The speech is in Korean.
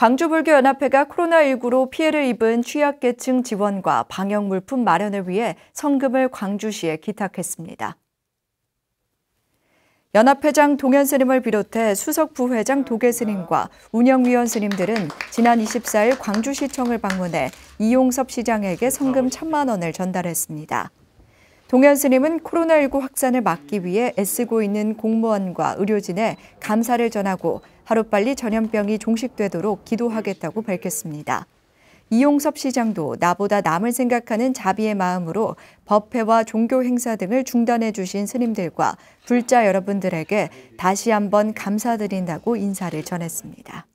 광주불교연합회가 코로나19로 피해를 입은 취약계층 지원과 방역물품 마련을 위해 성금을 광주시에 기탁했습니다. 연합회장 동현 스님을 비롯해 수석 부회장 도계 스님과 운영위원 스님들은 지난 24일 광주시청을 방문해 이용섭 시장에게 성금 천만 원을 전달했습니다. 동현 스님은 코로나19 확산을 막기 위해 애쓰고 있는 공무원과 의료진에 감사를 전하고 하루빨리 전염병이 종식되도록 기도하겠다고 밝혔습니다. 이용섭 시장도 나보다 남을 생각하는 자비의 마음으로 법회와 종교 행사 등을 중단해 주신 스님들과 불자 여러분들에게 다시 한번 감사드린다고 인사를 전했습니다.